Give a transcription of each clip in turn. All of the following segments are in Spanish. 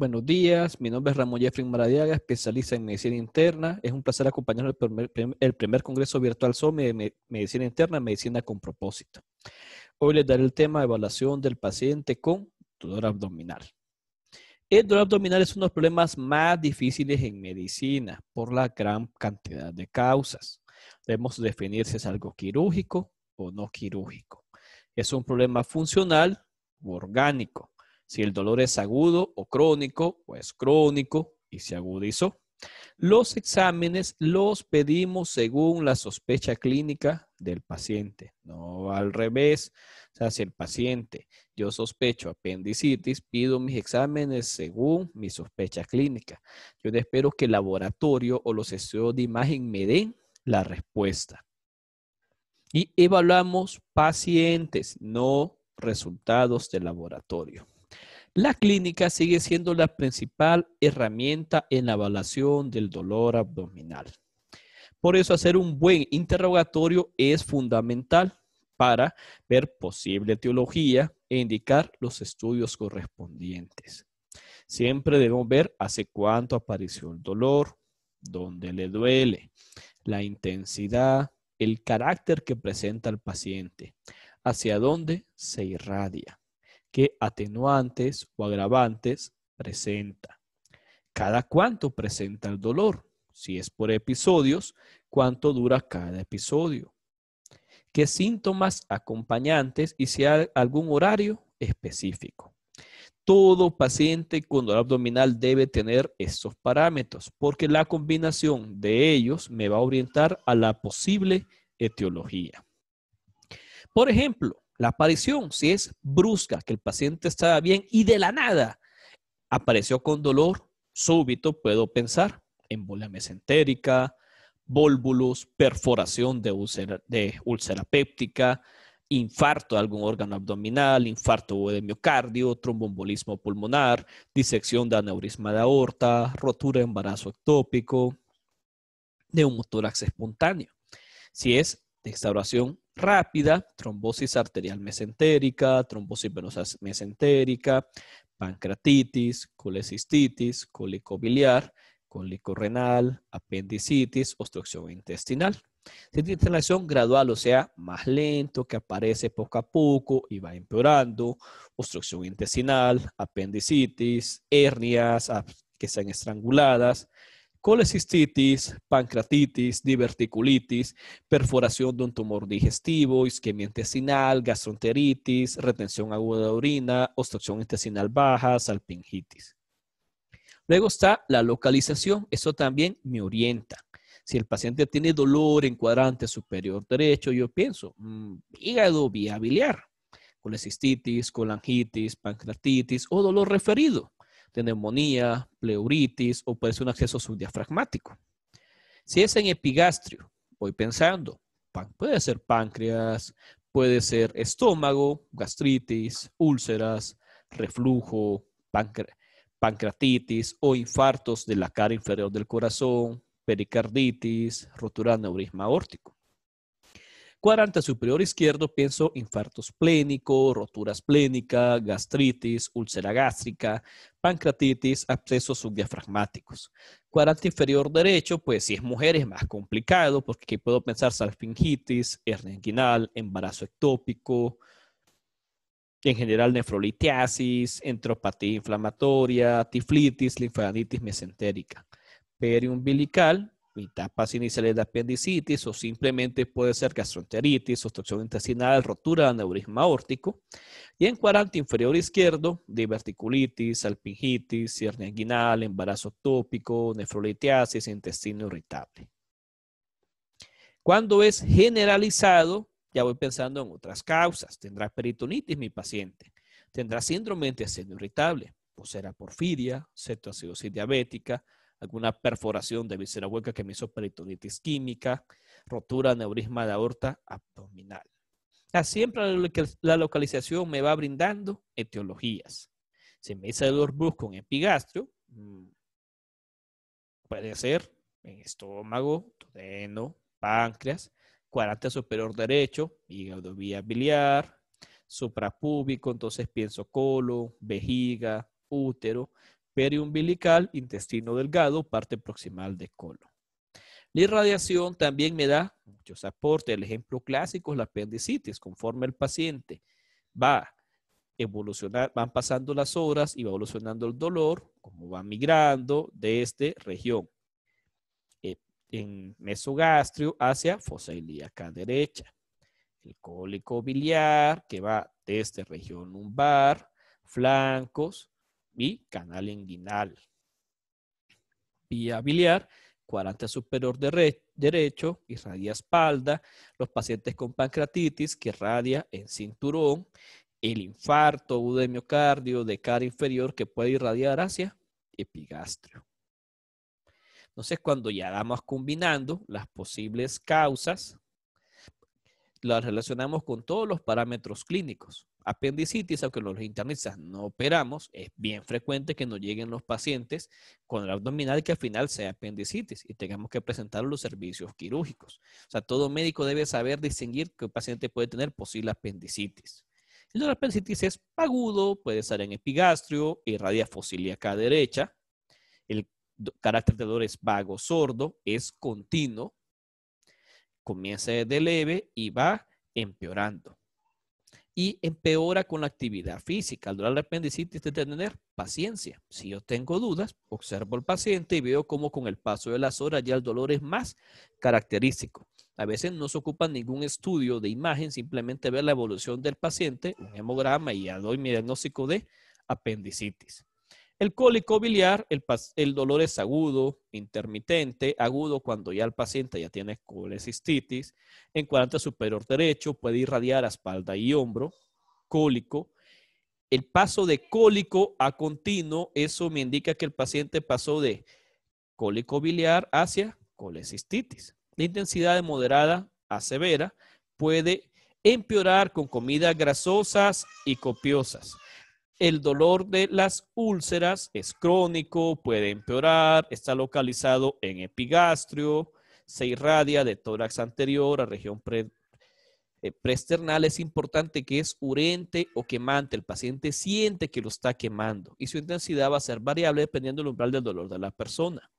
Buenos días, mi nombre es Ramón Jeffrey Maradiaga, especialista en medicina interna. Es un placer acompañar el primer, Congreso Virtual SOME de Medicina Interna, Medicina con Propósito. Hoy les daré el tema de evaluación del paciente con dolor abdominal. El dolor abdominal es uno de los problemas más difíciles en medicina por la gran cantidad de causas. Debemos definir si es algo quirúrgico o no quirúrgico. Es un problema funcional u orgánico si el dolor es agudo o crónico, o es pues crónico y se agudizó. Los exámenes los pedimos según la sospecha clínica del paciente, no al revés. O sea, si el paciente, yo sospecho apendicitis, pido mis exámenes según mi sospecha clínica. Yo espero que el laboratorio o los estudios de imagen me den la respuesta. Y evaluamos pacientes, no resultados de laboratorio. La clínica sigue siendo la principal herramienta en la evaluación del dolor abdominal. Por eso hacer un buen interrogatorio es fundamental para ver posible etiología e indicar los estudios correspondientes. Siempre debemos ver hace cuánto apareció el dolor, dónde le duele, la intensidad, el carácter que presenta el paciente, hacia dónde se irradia qué atenuantes o agravantes presenta. Cada cuánto presenta el dolor. Si es por episodios, cuánto dura cada episodio. Qué síntomas acompañantes y si hay algún horario específico. Todo paciente con dolor abdominal debe tener estos parámetros porque la combinación de ellos me va a orientar a la posible etiología. Por ejemplo, la aparición, si es brusca, que el paciente estaba bien y de la nada apareció con dolor súbito, puedo pensar en embolia mesentérica, vólvulos, perforación de úlcera, péptica, infarto de algún órgano abdominal, infarto de miocardio, trombombolismo pulmonar, disección de aneurisma de aorta, rotura de embarazo ectópico, neumotórax espontáneo. Si es de restauración rápida, trombosis arterial mesentérica, trombosis venosa mesentérica, pancreatitis, colecistitis, colicobiliar, biliar, cólico renal, apendicitis, obstrucción intestinal. Si tiene inflamación gradual, o sea, más lento, que aparece poco a poco y va empeorando, obstrucción intestinal, apendicitis, hernias que sean estranguladas, colecistitis, pancreatitis, diverticulitis, perforación de un tumor digestivo, isquemia intestinal, gastroenteritis, retención aguda de orina, obstrucción intestinal baja, salpingitis. Luego está la localización, eso también me orienta. Si el paciente tiene dolor en cuadrante superior derecho, yo pienso, mm, hígado vía biliar, colecistitis, colangitis, pancreatitis o dolor referido de neumonía, pleuritis o puede ser un acceso subdiafragmático. Si es en epigastrio, voy pensando, puede ser páncreas, puede ser estómago, gastritis, úlceras, reflujo, pancreatitis o infartos de la cara inferior del corazón, pericarditis, rotura de neurisma aórtico. Cuadrante superior izquierdo pienso infartos plénicos, roturas plénicas, gastritis, úlcera gástrica, pancreatitis, abscesos subdiafragmáticos. Cuadrante inferior derecho, pues si es mujer es más complicado porque aquí puedo pensar salpingitis, hernia inguinal, embarazo ectópico, en general nefrolitiasis, entropatía inflamatoria, tiflitis, linfadenitis mesentérica. Periumbilical, etapas iniciales de apendicitis o simplemente puede ser gastroenteritis, obstrucción intestinal, rotura de aneurisma aórtico. Y en cuadrante inferior izquierdo, diverticulitis, alpingitis, hernia inguinal, embarazo tópico, nefrolitiasis, intestino irritable. Cuando es generalizado, ya voy pensando en otras causas. Tendrá peritonitis mi paciente, tendrá síndrome de intestino irritable, o será porfiria, cetoacidosis diabética, alguna perforación de viscera hueca que me hizo peritonitis química, rotura, neurisma de aorta abdominal. Siempre la localización me va brindando etiologías. Si me hice dolor brusco en epigastrio, mm, puede ser en estómago, duodeno, páncreas, cuarante superior derecho, hígado vía biliar, suprapúbico, entonces pienso colon, vejiga, útero, periumbilical, intestino delgado, parte proximal de colon. La irradiación también me da muchos aportes. El ejemplo clásico es la apendicitis. Conforme el paciente va evolucionando, van pasando las horas y va evolucionando el dolor, como va migrando de esta región eh, en mesogastrio hacia fosa ilíaca derecha. El cólico biliar que va desde este región lumbar, flancos, y canal inguinal. Vía biliar, cuadrante superior derecho, irradia espalda, los pacientes con pancreatitis que irradia en cinturón, el infarto u de de cara inferior que puede irradiar hacia epigastrio. Entonces, cuando ya damos combinando las posibles causas, las relacionamos con todos los parámetros clínicos apendicitis, aunque los internistas no operamos, es bien frecuente que nos lleguen los pacientes con el abdominal que al final sea apendicitis y tengamos que presentar los servicios quirúrgicos. O sea, todo médico debe saber distinguir que paciente puede tener posible apendicitis. El dolor apendicitis es agudo, puede estar en epigastrio, irradia acá derecha. El carácter del dolor es vago, sordo, es continuo. Comienza de leve y va empeorando y empeora con la actividad física. Al durar la apendicitis de tener paciencia. Si yo tengo dudas, observo al paciente y veo cómo con el paso de las horas ya el dolor es más característico. A veces no se ocupa ningún estudio de imagen, simplemente ver la evolución del paciente, un hemograma y ya doy mi diagnóstico de apendicitis. El cólico biliar, el, dolor es agudo, intermitente, agudo cuando ya el paciente ya tiene colecistitis, en cuadrante superior derecho, puede irradiar a espalda y hombro, cólico. El paso de cólico a continuo, eso me indica que el paciente pasó de cólico biliar hacia colecistitis. La intensidad de moderada a severa puede empeorar con comidas grasosas y copiosas. El dolor de las úlceras es crónico, puede empeorar, está localizado en epigastrio, se irradia de tórax anterior a región eh, preesternal. Es importante que es urente o quemante. El paciente siente que lo está quemando y su intensidad va a ser variable dependiendo del umbral del dolor de la persona.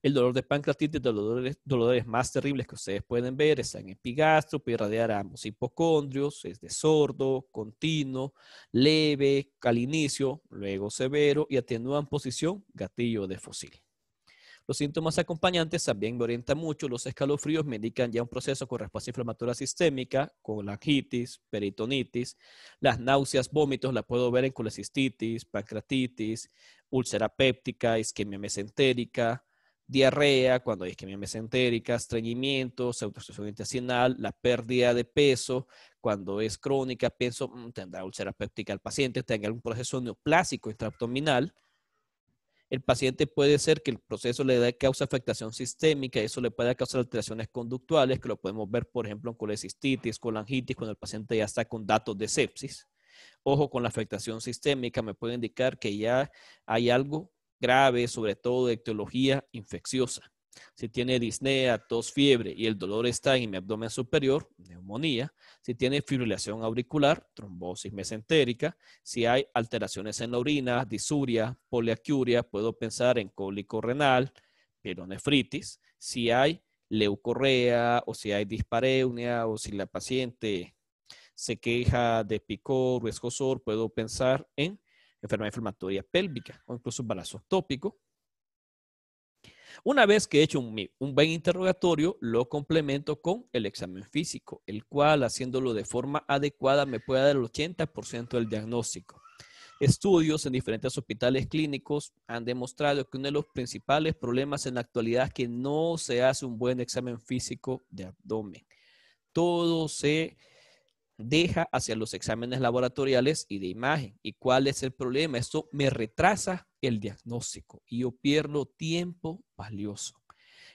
El dolor de pancreatitis de los dolores, más terribles que ustedes pueden ver Está en epigastro, puede irradiar ambos hipocondrios, es de sordo, continuo, leve, al inicio, luego severo y en posición, gatillo de fusil. Los síntomas acompañantes también me orientan mucho. Los escalofríos me indican ya un proceso con respuesta inflamatoria sistémica, colangitis, peritonitis. Las náuseas, vómitos, la puedo ver en colecistitis, pancreatitis, úlcera péptica, isquemia mesentérica, diarrea, cuando hay isquemia mesentérica, estreñimiento, autoexclusión intestinal, la pérdida de peso, cuando es crónica, pienso, mm, tendrá úlcera péptica el paciente, tenga algún proceso neoplásico intraabdominal. El paciente puede ser que el proceso le dé causa afectación sistémica, eso le puede causar alteraciones conductuales, que lo podemos ver, por ejemplo, en colecistitis, colangitis, cuando el paciente ya está con datos de sepsis. Ojo con la afectación sistémica, me puede indicar que ya hay algo grave, sobre todo de etiología infecciosa. Si tiene disnea, tos, fiebre y el dolor está en mi abdomen superior, neumonía. Si tiene fibrilación auricular, trombosis mesentérica. Si hay alteraciones en la orina, disuria, poliacuria, puedo pensar en cólico renal, pielonefritis. Si hay leucorrea o si hay dispareunia o si la paciente se queja de picor o escosor, puedo pensar en enfermedad inflamatoria pélvica o incluso balazo tópico. Una vez que he hecho un, un, buen interrogatorio, lo complemento con el examen físico, el cual haciéndolo de forma adecuada me puede dar el 80% del diagnóstico. Estudios en diferentes hospitales clínicos han demostrado que uno de los principales problemas en la actualidad es que no se hace un buen examen físico de abdomen. Todo se deja hacia los exámenes laboratoriales y de imagen. ¿Y cuál es el problema? Esto me retrasa el diagnóstico y yo pierdo tiempo valioso.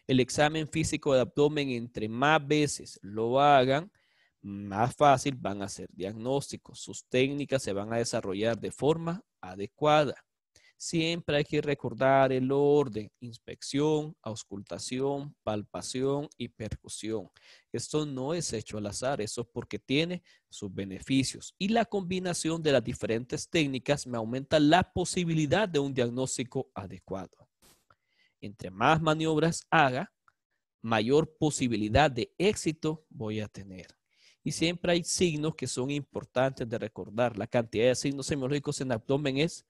El examen físico de abdomen, entre más veces lo hagan, más fácil van a ser diagnósticos. Sus técnicas se van a desarrollar de forma adecuada siempre hay que recordar el orden, inspección, auscultación, palpación y percusión. Esto no es hecho al azar, eso es porque tiene sus beneficios. Y la combinación de las diferentes técnicas me aumenta la posibilidad de un diagnóstico adecuado. Entre más maniobras haga, mayor posibilidad de éxito voy a tener. Y siempre hay signos que son importantes de recordar. La cantidad de signos semiológicos en abdomen es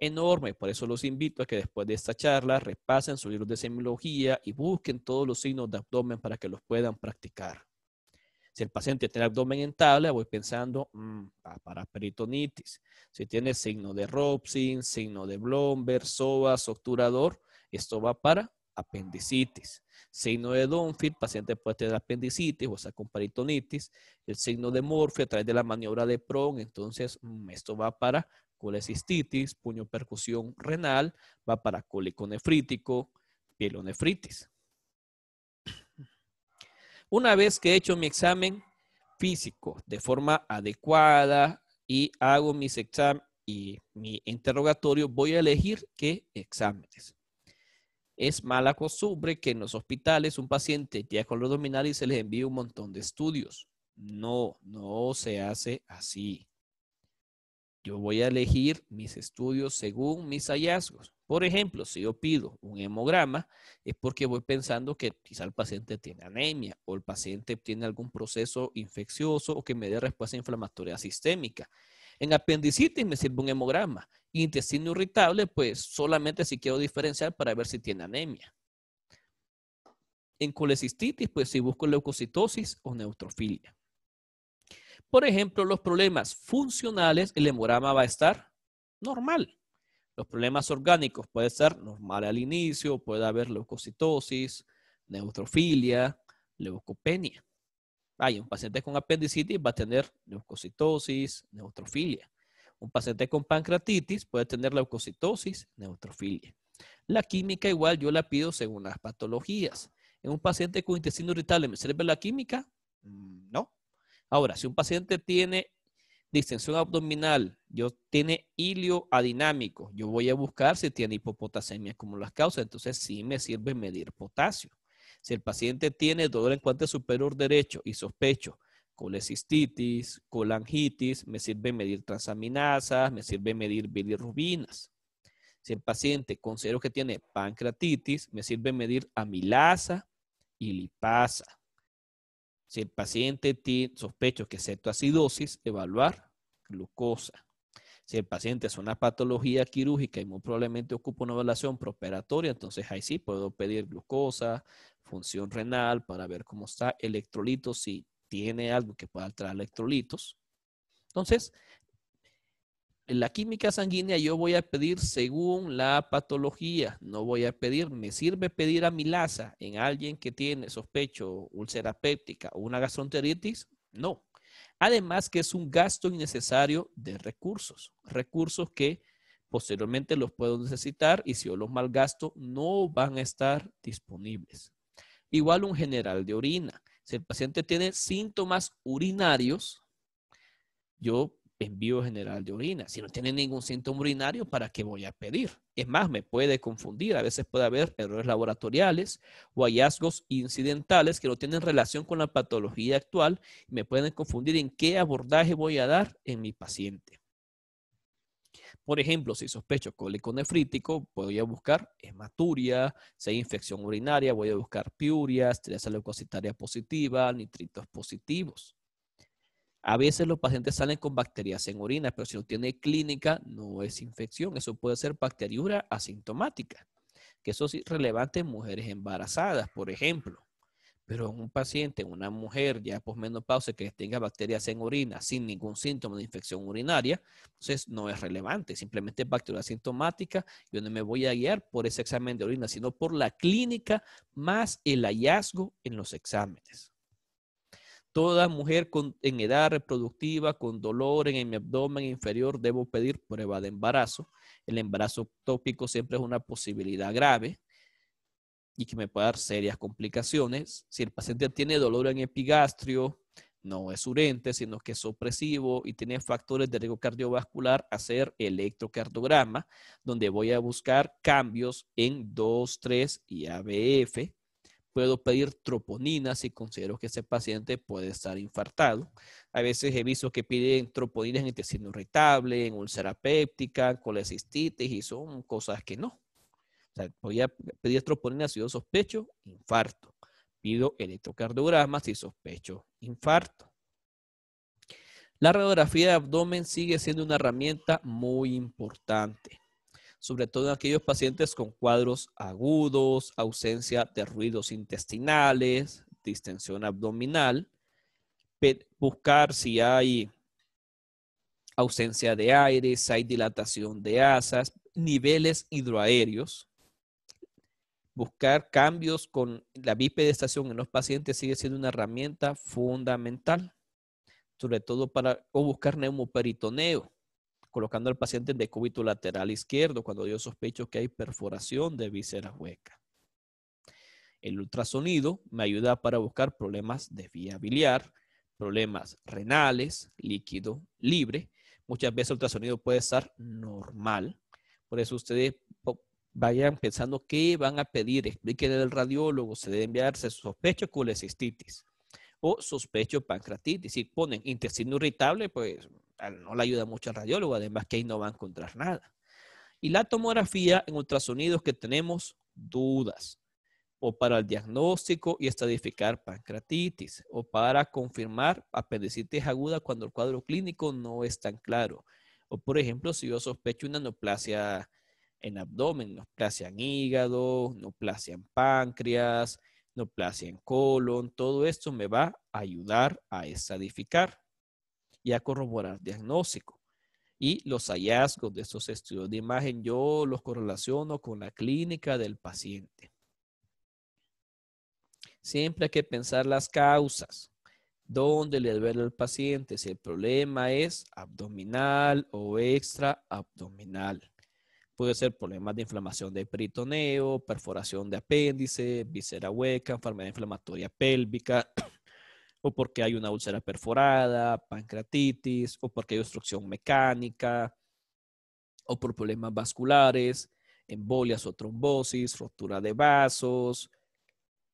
enorme. Por eso los invito a que después de esta charla repasen su libro de semiología y busquen todos los signos de abdomen para que los puedan practicar. Si el paciente tiene abdomen en tabla, voy pensando mm, para peritonitis. Si tiene signo de Robson, signo de Blomberg, psoas, obturador, esto va para apendicitis. Signo de Donfield, paciente puede tener apendicitis o sea con peritonitis. El signo de Morfe a través de la maniobra de Prong, entonces mm, esto va para colecistitis, puño percusión renal, va para cólico nefrítico, pielonefritis. Una vez que he hecho mi examen físico de forma adecuada y hago mis exámenes y mi interrogatorio, voy a elegir qué exámenes. Es mala costumbre que en los hospitales un paciente ya con los abdominal y se les envíe un montón de estudios. No, no se hace así. Yo voy a elegir mis estudios según mis hallazgos. Por ejemplo, si yo pido un hemograma, es porque voy pensando que quizá el paciente tiene anemia o el paciente tiene algún proceso infeccioso o que me dé respuesta inflamatoria sistémica. En apendicitis me sirve un hemograma. Intestino irritable, pues solamente si quiero diferenciar para ver si tiene anemia. En colecistitis, pues si busco leucocitosis o neutrofilia. Por ejemplo, los problemas funcionales, el hemograma va a estar normal. Los problemas orgánicos puede ser normal al inicio, puede haber leucocitosis, neutrofilia, leucopenia. Hay un paciente con apendicitis va a tener leucocitosis, neutrofilia. Un paciente con pancreatitis puede tener leucocitosis, neutrofilia. La química igual yo la pido según las patologías. En un paciente con intestino irritable, ¿me sirve la química? Mm, no. Ahora, si un paciente tiene distensión abdominal, yo tiene ilio adinámico, yo voy a buscar si tiene hipopotasemia como las causas, entonces sí me sirve medir potasio. Si el paciente tiene dolor en cuanto superior derecho y sospecho colecistitis, colangitis, me sirve medir transaminasas, me sirve medir bilirrubinas. Si el paciente considero que tiene pancreatitis, me sirve medir amilasa y lipasa. Si el paciente tiene sospechos que es acidosis evaluar glucosa. Si el paciente es una patología quirúrgica y muy probablemente ocupa una evaluación preoperatoria, entonces ahí sí puedo pedir glucosa, función renal para ver cómo está electrolitos, si tiene algo que pueda traer electrolitos. Entonces, la química sanguínea yo voy a pedir según la patología, no voy a pedir, me sirve pedir amilasa en alguien que tiene sospecho úlcera péptica o una gastroenteritis, no. Además que es un gasto innecesario de recursos, recursos que posteriormente los puedo necesitar y si yo los malgasto no van a estar disponibles. Igual un general de orina. Si el paciente tiene síntomas urinarios, yo envío general de orina. Si no tiene ningún síntoma urinario, ¿para qué voy a pedir? Es más, me puede confundir. A veces puede haber errores laboratoriales o hallazgos incidentales que no tienen relación con la patología actual y me pueden confundir en qué abordaje voy a dar en mi paciente. Por ejemplo, si sospecho cólico nefrítico, voy a buscar hematuria, si hay infección urinaria, voy a buscar piuria, estrés leucocitaria positiva, nitritos positivos. A veces los pacientes salen con bacterias en orina, pero si no tiene clínica, no es infección. Eso puede ser bacteriura asintomática, que eso es relevante en mujeres embarazadas, por ejemplo. Pero en un paciente, una mujer ya posmenopausa, que tenga bacterias en orina sin ningún síntoma de infección urinaria, entonces no es relevante, simplemente es bacteria asintomática. Yo no me voy a guiar por ese examen de orina, sino por la clínica más el hallazgo en los exámenes. Toda mujer en edad reproductiva, con dolor en el abdomen inferior, debo pedir prueba de embarazo. El embarazo tópico siempre es una posibilidad grave y que me puede dar serias complicaciones. Si el paciente tiene dolor en epigastrio, no es urente, sino que es opresivo y tiene factores de riesgo cardiovascular, hacer electrocardiograma, donde voy a buscar cambios en 2, 3 y ABF. Puedo pedir troponina si considero que ese paciente puede estar infartado. A veces he visto que piden troponina en intestino irritable, en úlcera péptica, colecistitis y son cosas que no. O sea, voy a pedir troponina si yo sospecho infarto. Pido electrocardiogramas si sospecho infarto. La radiografía de abdomen sigue siendo una herramienta muy importante sobre todo en aquellos pacientes con cuadros agudos, ausencia de ruidos intestinales, distensión abdominal, buscar si hay ausencia de aire, si hay dilatación de asas, niveles hidroaéreos, buscar cambios con la bipedestación en los pacientes sigue siendo una herramienta fundamental, sobre todo para o buscar neumoperitoneo colocando al paciente en decúbito lateral izquierdo cuando yo sospecho que hay perforación de vísceras hueca. El ultrasonido me ayuda para buscar problemas de vía biliar, problemas renales, líquido libre. Muchas veces el ultrasonido puede estar normal. Por eso ustedes vayan pensando qué van a pedir. Expliquen al radiólogo, se debe enviarse sospecho colecistitis o sospecho pancreatitis. Si ponen intestino irritable, pues no le ayuda mucho al radiólogo, además que ahí no va a encontrar nada. Y la tomografía en ultrasonidos que tenemos dudas, o para el diagnóstico y estadificar pancreatitis, o para confirmar apendicitis aguda cuando el cuadro clínico no es tan claro. O por ejemplo, si yo sospecho una neoplasia en abdomen, neoplasia en hígado, neoplasia en páncreas, neoplasia en colon, todo esto me va a ayudar a estadificar y a corroborar el diagnóstico. Y los hallazgos de estos estudios de imagen yo los correlaciono con la clínica del paciente. Siempre hay que pensar las causas. ¿Dónde le duele al paciente? Si el problema es abdominal o extraabdominal. Puede ser problemas de inflamación de peritoneo, perforación de apéndice, viscera hueca, enfermedad inflamatoria pélvica, o porque hay una úlcera perforada, pancreatitis, o porque hay obstrucción mecánica, o por problemas vasculares, embolias o trombosis, rotura de vasos,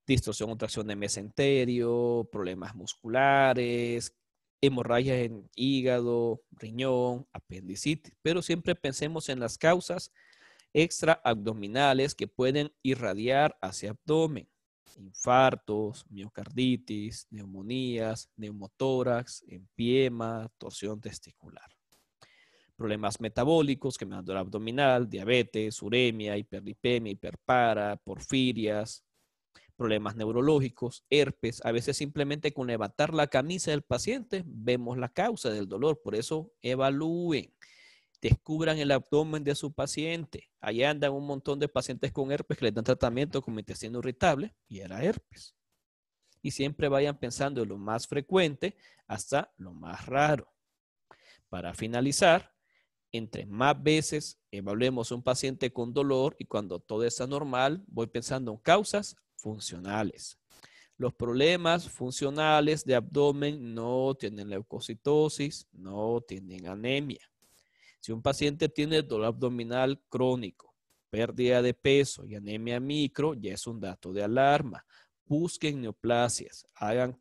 distorsión o tracción de mesenterio, problemas musculares, hemorragias en hígado, riñón, apendicitis, pero siempre pensemos en las causas extraabdominales que pueden irradiar hacia abdomen infartos, miocarditis, neumonías, neumotórax, empiema, torsión testicular. Problemas metabólicos, quemadura abdominal, diabetes, uremia, hiperlipemia, hiperpara, porfirias, problemas neurológicos, herpes. A veces simplemente con levantar la camisa del paciente vemos la causa del dolor. Por eso evalúen descubran el abdomen de su paciente. Allá andan un montón de pacientes con herpes que le dan tratamiento con intestino irritable y era herpes. Y siempre vayan pensando en lo más frecuente hasta lo más raro. Para finalizar, entre más veces evaluemos un paciente con dolor y cuando todo está normal, voy pensando en causas funcionales. Los problemas funcionales de abdomen no tienen leucocitosis, no tienen anemia si un paciente tiene dolor abdominal crónico, pérdida de peso y anemia micro, ya es un dato de alarma. Busquen neoplasias, hagan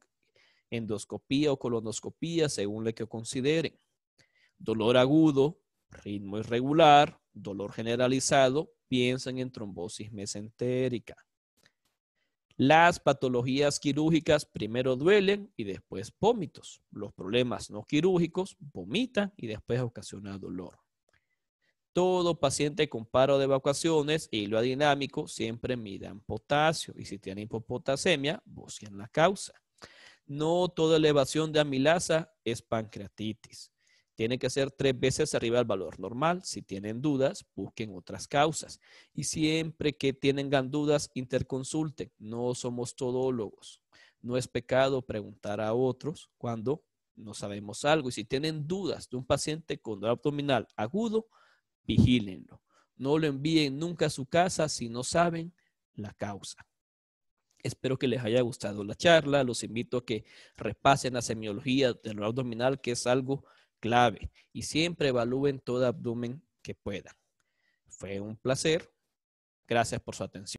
endoscopía o colonoscopía según lo que consideren. Dolor agudo, ritmo irregular, dolor generalizado, piensen en trombosis mesentérica. Las patologías quirúrgicas primero duelen y después vómitos. Los problemas no quirúrgicos vomitan y después ocasiona dolor. Todo paciente con paro de evacuaciones y hilo dinámico siempre midan potasio y si tienen hipopotasemia, busquen la causa. No toda elevación de amilasa es pancreatitis. Tiene que ser tres veces arriba del valor normal. Si tienen dudas, busquen otras causas. Y siempre que tengan dudas, interconsulten. No somos todólogos. No es pecado preguntar a otros cuando no sabemos algo. Y si tienen dudas de un paciente con dolor abdominal agudo, vigílenlo. No lo envíen nunca a su casa si no saben la causa. Espero que les haya gustado la charla. Los invito a que repasen la semiología del dolor abdominal, que es algo clave y siempre evalúen todo abdomen que puedan. Fue un placer. Gracias por su atención.